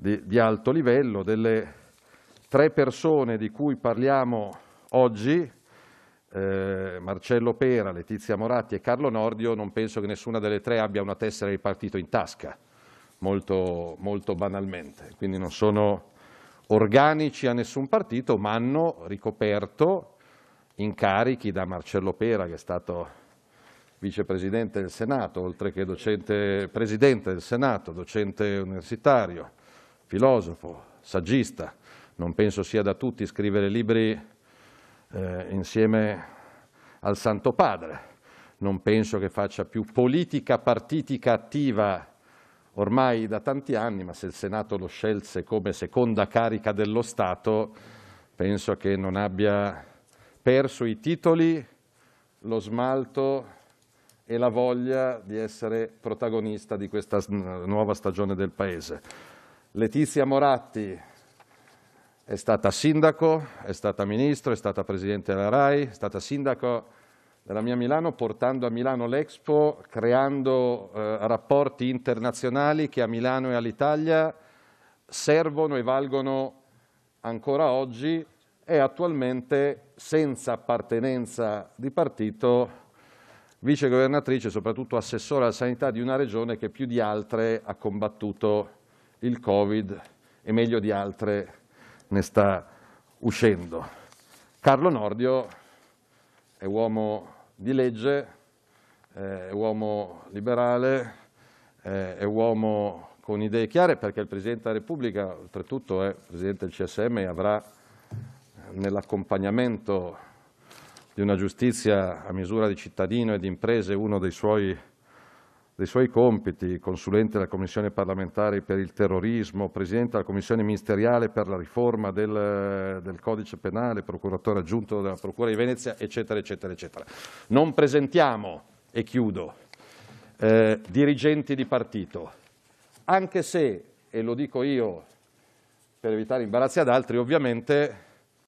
di, di alto livello. Delle tre persone di cui parliamo oggi, eh, Marcello Pera, Letizia Moratti e Carlo Nordio, non penso che nessuna delle tre abbia una tessera di partito in tasca, molto, molto banalmente. Quindi non sono organici a nessun partito, ma hanno ricoperto incarichi da Marcello Pera, che è stato vicepresidente del Senato, oltre che docente, presidente del Senato, docente universitario, filosofo, saggista, non penso sia da tutti scrivere libri eh, insieme al Santo Padre, non penso che faccia più politica partitica attiva ormai da tanti anni, ma se il Senato lo scelse come seconda carica dello Stato, penso che non abbia perso i titoli, lo smalto e la voglia di essere protagonista di questa nuova stagione del Paese. Letizia Moratti è stata sindaco, è stata ministro, è stata presidente della RAI, è stata sindaco della mia Milano portando a Milano l'Expo, creando eh, rapporti internazionali che a Milano e all'Italia servono e valgono ancora oggi è attualmente senza appartenenza di partito vicegovernatrice, soprattutto assessora alla sanità di una regione che più di altre ha combattuto il Covid e meglio di altre ne sta uscendo. Carlo Nordio è uomo di legge, eh, è uomo liberale, eh, è uomo con idee chiare perché il Presidente della Repubblica, oltretutto è Presidente del CSM e avrà eh, nell'accompagnamento di una giustizia a misura di cittadino e di imprese uno dei suoi dei suoi compiti, consulente della Commissione parlamentare per il terrorismo, presidente della Commissione ministeriale per la riforma del, del codice penale, procuratore aggiunto della Procura di Venezia, eccetera, eccetera, eccetera. Non presentiamo, e chiudo, eh, dirigenti di partito, anche se, e lo dico io per evitare imbarazzi ad altri, ovviamente